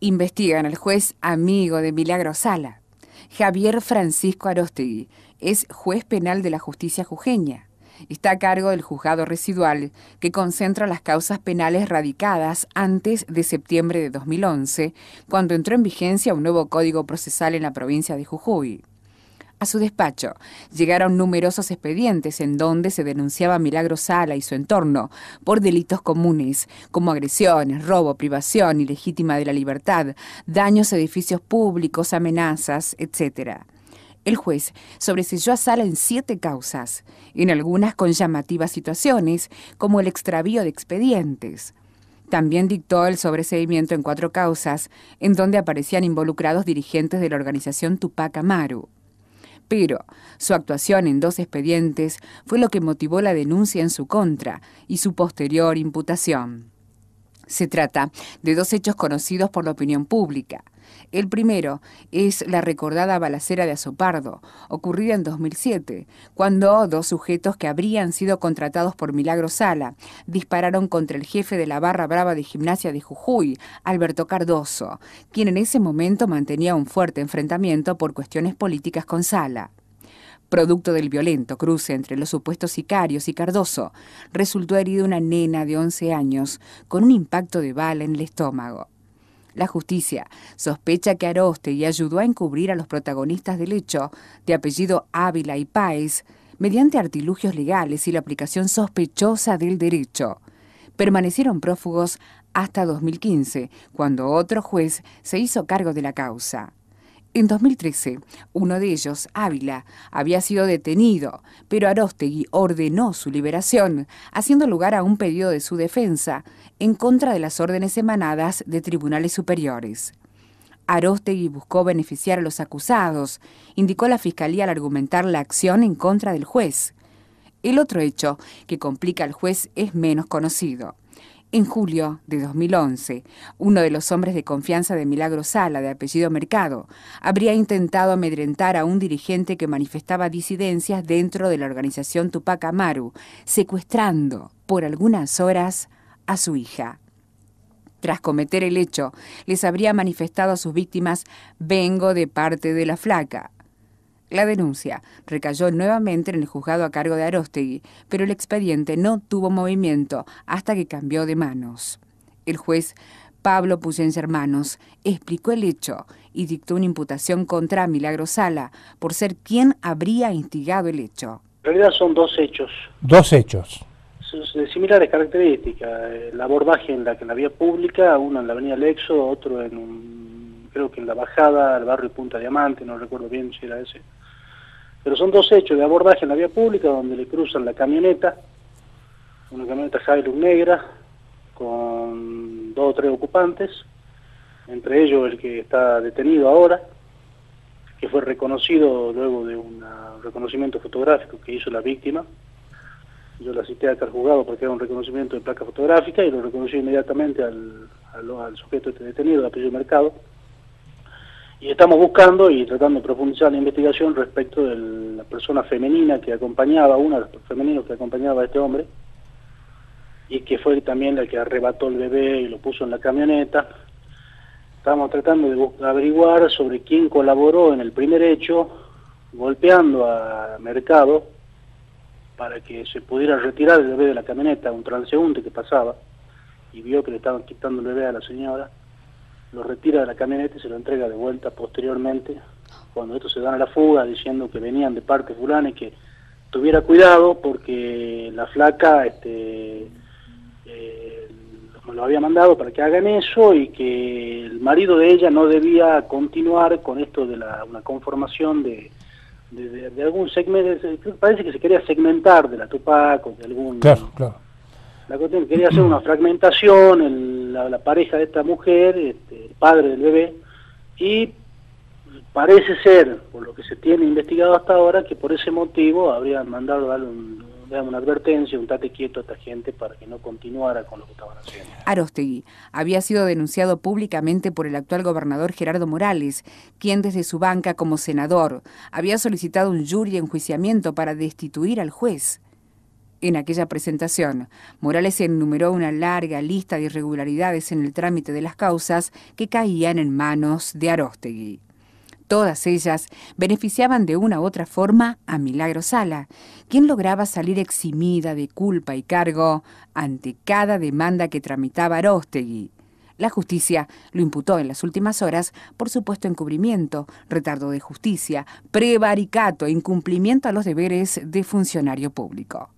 Investigan al juez amigo de Milagro Sala, Javier Francisco Arostegui. Es juez penal de la justicia jujeña. Está a cargo del juzgado residual que concentra las causas penales radicadas antes de septiembre de 2011, cuando entró en vigencia un nuevo código procesal en la provincia de Jujuy a su despacho. Llegaron numerosos expedientes en donde se denunciaba a Milagro Sala y su entorno por delitos comunes, como agresiones, robo, privación ilegítima de la libertad, daños a edificios públicos, amenazas, etc. El juez sobreselló a Sala en siete causas, en algunas con llamativas situaciones, como el extravío de expedientes. También dictó el sobreseimiento en cuatro causas, en donde aparecían involucrados dirigentes de la organización Tupac Amaru pero su actuación en dos expedientes fue lo que motivó la denuncia en su contra y su posterior imputación. Se trata de dos hechos conocidos por la opinión pública. El primero es la recordada balacera de Azopardo, ocurrida en 2007, cuando dos sujetos que habrían sido contratados por Milagro Sala dispararon contra el jefe de la barra brava de gimnasia de Jujuy, Alberto Cardoso, quien en ese momento mantenía un fuerte enfrentamiento por cuestiones políticas con Sala. Producto del violento cruce entre los supuestos sicarios y Cardoso, resultó herida una nena de 11 años con un impacto de bala en el estómago. La justicia sospecha que Aroste ayudó a encubrir a los protagonistas del hecho, de apellido Ávila y Páez, mediante artilugios legales y la aplicación sospechosa del derecho. Permanecieron prófugos hasta 2015, cuando otro juez se hizo cargo de la causa. En 2013, uno de ellos, Ávila, había sido detenido, pero Aróstegui ordenó su liberación, haciendo lugar a un pedido de su defensa en contra de las órdenes emanadas de tribunales superiores. Aróstegui buscó beneficiar a los acusados, indicó la fiscalía al argumentar la acción en contra del juez. El otro hecho que complica al juez es menos conocido. En julio de 2011, uno de los hombres de confianza de Milagro Sala, de apellido Mercado, habría intentado amedrentar a un dirigente que manifestaba disidencias dentro de la organización Tupac Amaru, secuestrando por algunas horas a su hija. Tras cometer el hecho, les habría manifestado a sus víctimas, vengo de parte de la flaca, la denuncia recayó nuevamente en el juzgado a cargo de Arostegui, pero el expediente no tuvo movimiento hasta que cambió de manos. El juez Pablo Puyens Hermanos explicó el hecho y dictó una imputación contra Milagro Sala por ser quien habría instigado el hecho. En realidad son dos hechos. Dos hechos. De similares características. La abordaje en la, que la vía pública, uno en la avenida Lexo, otro en un, creo que en la bajada, al barrio Punta Diamante, no recuerdo bien si era ese. Pero son dos hechos de abordaje en la vía pública donde le cruzan la camioneta, una camioneta Hilux negra, con dos o tres ocupantes, entre ellos el que está detenido ahora, que fue reconocido luego de un reconocimiento fotográfico que hizo la víctima. Yo la cité acá al juzgado porque era un reconocimiento de placa fotográfica y lo reconocí inmediatamente al, sujeto este detenido, de apellido Mercado y estamos buscando y tratando de profundizar la investigación respecto de la persona femenina que acompañaba, una de las femeninos que acompañaba a este hombre, y que fue también la que arrebató el bebé y lo puso en la camioneta. Estamos tratando de averiguar sobre quién colaboró en el primer hecho, golpeando a Mercado para que se pudiera retirar el bebé de la camioneta, un transeúnte que pasaba y vio que le estaban quitando el bebé a la señora lo retira de la camioneta y se lo entrega de vuelta posteriormente, cuando estos se dan a la fuga diciendo que venían de parte fulana y que tuviera cuidado porque la flaca este, eh, lo había mandado para que hagan eso y que el marido de ella no debía continuar con esto de la, una conformación de, de, algún segmento, parece que se quería segmentar de la Tupac o de algún... Claro, claro. La quería hacer una fragmentación, el la, pareja de esta mujer, este, el padre del bebé, y parece ser, por lo que se tiene investigado hasta ahora, que por ese motivo habrían mandado una advertencia, un tate quieto a esta gente para que no continuara con lo que estaban haciendo. Arostegui había sido denunciado públicamente por el actual gobernador Gerardo Morales, quien desde su banca como senador había solicitado un jury enjuiciamiento para destituir al juez. En aquella presentación, Morales enumeró una larga lista de irregularidades en el trámite de las causas que caían en manos de Aróstegui. Todas ellas beneficiaban de una u otra forma a Milagro Sala, quien lograba salir eximida de culpa y cargo ante cada demanda que tramitaba Aróstegui. La justicia lo imputó en las últimas horas por supuesto encubrimiento, retardo de justicia, prevaricato e incumplimiento a los deberes de funcionario público.